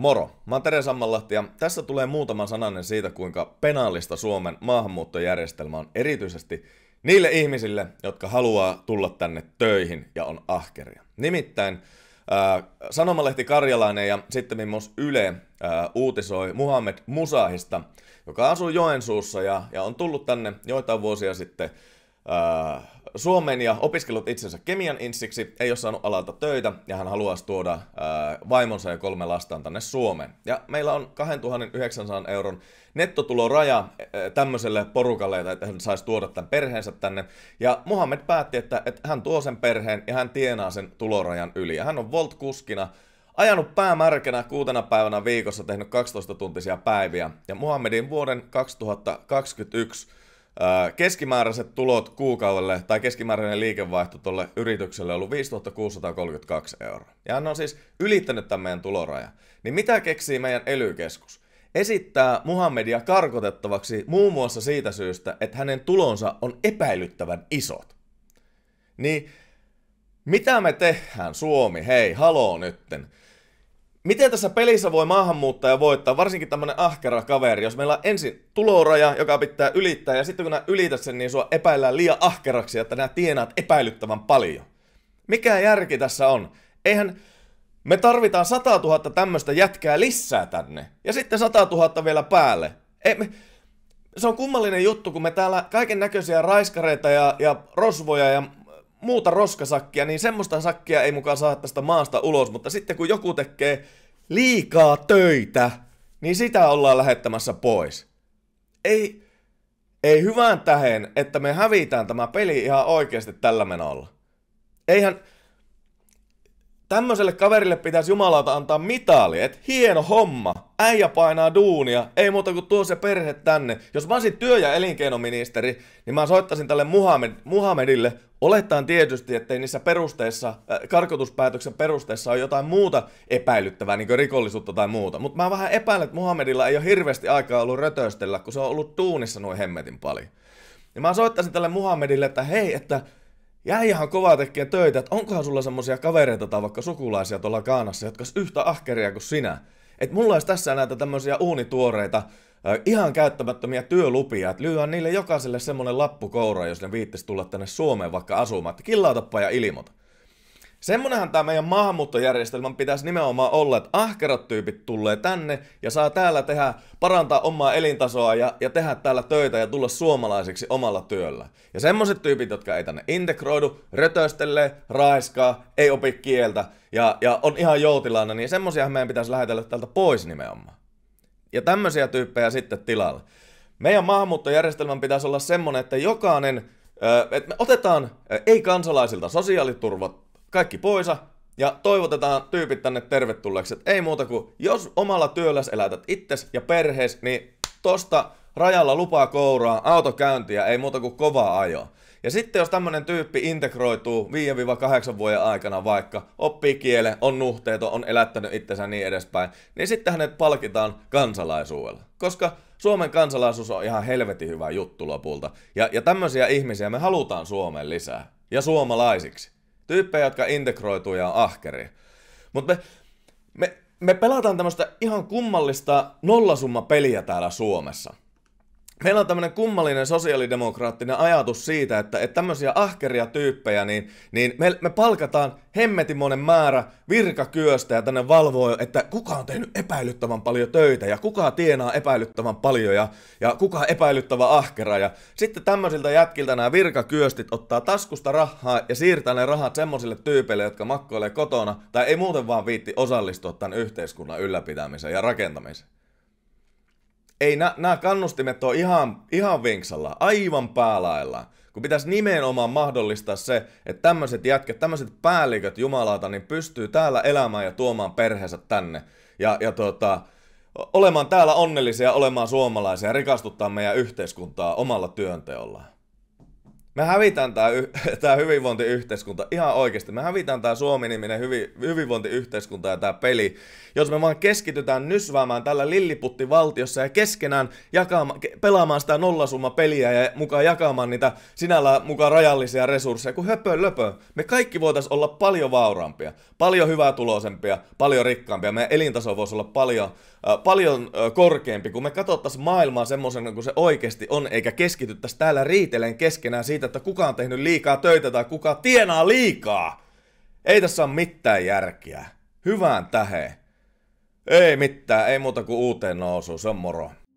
Moro, mä oon Tere Sammanlahti ja tässä tulee muutama sananen siitä, kuinka penaalista Suomen maahanmuuttojärjestelmä on erityisesti niille ihmisille, jotka haluaa tulla tänne töihin ja on ahkeria. Nimittäin äh, Sanomalehti Karjalainen ja sitten myös Yle äh, uutisoi Muhammed Musahista, joka asuu Joensuussa ja, ja on tullut tänne joitain vuosia sitten äh, Suomeen ja opiskellut itsensä kemian insiksi, ei ole saanut alalta töitä ja hän haluaisi tuoda ää, vaimonsa ja kolme lastaan tänne Suomeen. Ja meillä on 2900 euron nettotuloraja ää, tämmöiselle porukalle, että hän saisi tuoda tämän perheensä tänne. Ja Muhammed päätti, että, että hän tuo sen perheen ja hän tienaa sen tulorajan yli. Ja hän on Volt-kuskina ajanut päämärkänä kuutena päivänä viikossa, tehnyt 12-tuntisia päiviä. Ja Muhammedin vuoden 2021 Keskimääräiset tulot kuukaudelle tai keskimääräinen liikevaihto tuolle yritykselle on ollut 5632 euroa. Ja hän on siis ylittänyt tämän meidän tuloraja. Niin mitä keksii meidän elykeskus? Esittää Muhammedia karkotettavaksi muun muassa siitä syystä, että hänen tulonsa on epäilyttävän isot. Niin mitä me tehdään Suomi, hei, haloo nytten. Miten tässä pelissä voi maahanmuuttaja voittaa, varsinkin tämmönen ahkera kaveri, jos meillä on ensin tuloraja, joka pitää ylittää, ja sitten kun nää ylität sen, niin sua epäillään liian ahkeraksi, että nää tienaat epäilyttävän paljon. Mikä järki tässä on? Eihän me tarvitaan 100 000 tämmöistä jätkää lisää tänne, ja sitten 100 000 vielä päälle. Ei, me... Se on kummallinen juttu, kun me täällä kaiken näköisiä raiskareita ja, ja rosvoja ja muuta roskasakkia, niin semmoista sakkia ei mukaan saa tästä maasta ulos, mutta sitten kun joku tekee liikaa töitä, niin sitä ollaan lähettämässä pois. Ei, ei hyvään tähän, että me hävitään tämä peli ihan oikeasti tällä menolla. Eihän, Tämmöiselle kaverille pitäisi jumalauta antaa mitali, et hieno homma, äijä painaa duunia, ei muuta kuin tuo se perhe tänne. Jos mä olisin työ- ja elinkeinoministeri, niin mä soittaisin tälle Muhammed, Muhammedille, olettaen tietysti, ettei niissä perusteissa, äh, karkotuspäätöksen perusteissa ole jotain muuta epäilyttävää, niin kuin rikollisuutta tai muuta. Mutta mä vähän epäilen, että Muhammedilla ei ole hirveästi aikaa ollut rötöstellä, kun se on ollut tuunissa noin hemmetin paljon. Ja niin mä soittaisin tälle Muhammedille, että hei, että jäi ihan kovaa tekee töitä, että onkohan sulla semmoisia kavereita tai vaikka sukulaisia tuolla Kaanassa, jotka olisi yhtä ahkeria kuin sinä. Että mulla olisi tässä näitä tämmöisiä uunituoreita, ihan käyttämättömiä työlupia, että lyödään niille jokaiselle semmonen lappukoura, jos ne viittis tulla tänne Suomeen vaikka asumaan, että ja ilmoita. Semmonenhan tämä meidän maahanmuuttojärjestelmän pitäisi nimenomaan olla, että ahkerat tyypit tulee tänne ja saa täällä tehdä, parantaa omaa elintasoa ja, ja tehdä täällä töitä ja tulla suomalaisiksi omalla työllä. Ja semmoset tyypit, jotka ei tänne integroidu, rötöstelee, raiskaa, ei opi kieltä ja, ja on ihan joutilana, niin semmosia meidän pitäisi lähetellä täältä pois nimenomaan. Ja tämmöisiä tyyppejä sitten tilalle. Meidän maahanmuuttojärjestelmän pitäisi olla semmonen, että jokainen, että me otetaan ei-kansalaisilta sosiaaliturvat kaikki poisa ja toivotetaan tyypit tänne tervetulleeksi. Et ei muuta kuin, jos omalla työlläs elätät itses ja perhees, niin tosta rajalla lupaa kouraa, autokäyntiä, ei muuta kuin kovaa ajoa. Ja sitten jos tämmönen tyyppi integroituu 5-8 vuoden aikana vaikka, oppii kiele, on nuhteeton, on elättänyt itsensä niin edespäin, niin sitten hänet palkitaan kansalaisuudella. Koska Suomen kansalaisuus on ihan helvetin hyvä juttu lopulta. Ja, ja tämmöisiä ihmisiä me halutaan Suomeen lisää. Ja suomalaisiksi. Tyyppejä, jotka integroituu ja on ahkeri. Mutta me, me, me pelataan tämmöistä ihan kummallista nollasumma peliä täällä Suomessa meillä on tämmöinen kummallinen sosiaalidemokraattinen ajatus siitä, että, että tämmöisiä ahkeria tyyppejä, niin, niin me, me palkataan hemmetimonen määrä virkakyöstä ja tänne valvoo, että kuka on tehnyt epäilyttävän paljon töitä ja kuka tienaa epäilyttävän paljon ja, ja kuka epäilyttävä ahkera. Ja sitten tämmöisiltä jätkiltä nämä virkakyöstit ottaa taskusta rahaa ja siirtää ne rahat semmoisille tyypeille, jotka makkoilee kotona tai ei muuten vaan viitti osallistua tämän yhteiskunnan ylläpitämiseen ja rakentamiseen ei nämä kannustimet ole ihan, ihan vinksalla, aivan päälailla. Kun pitäisi nimenomaan mahdollistaa se, että tämmöiset jätket, tämmöiset päälliköt jumalauta, niin pystyy täällä elämään ja tuomaan perheensä tänne. Ja, ja tota, olemaan täällä onnellisia, olemaan suomalaisia ja rikastuttaa meidän yhteiskuntaa omalla työnteollaan me hävitään tämä tämä hyvinvointiyhteiskunta ihan oikeasti. Me hävitään tämä Suomi-niminen hyvin hyvinvointiyhteiskunta ja tämä peli, jos me vaan keskitytään nysväämään tällä lilliputtivaltiossa ja keskenään jakaama, pelaamaan sitä peliä ja mukaan jakamaan niitä sinällä mukaan rajallisia resursseja kuin höpö löpö. Me kaikki voitaisiin olla paljon vauraampia, paljon hyvätuloisempia, paljon rikkaampia. Meidän elintaso voisi olla paljon, äh, paljon äh, korkeampi, kun me katsottaisiin maailmaa semmoisena kuin se oikeasti on, eikä keskityttäisi täällä riitellen keskenään siitä, siitä, että kuka on tehnyt liikaa töitä tai kuka tienaa liikaa. Ei tässä ole mitään järkeä. Hyvään tähän Ei mitään, ei muuta kuin uuteen nousuun, se on moro.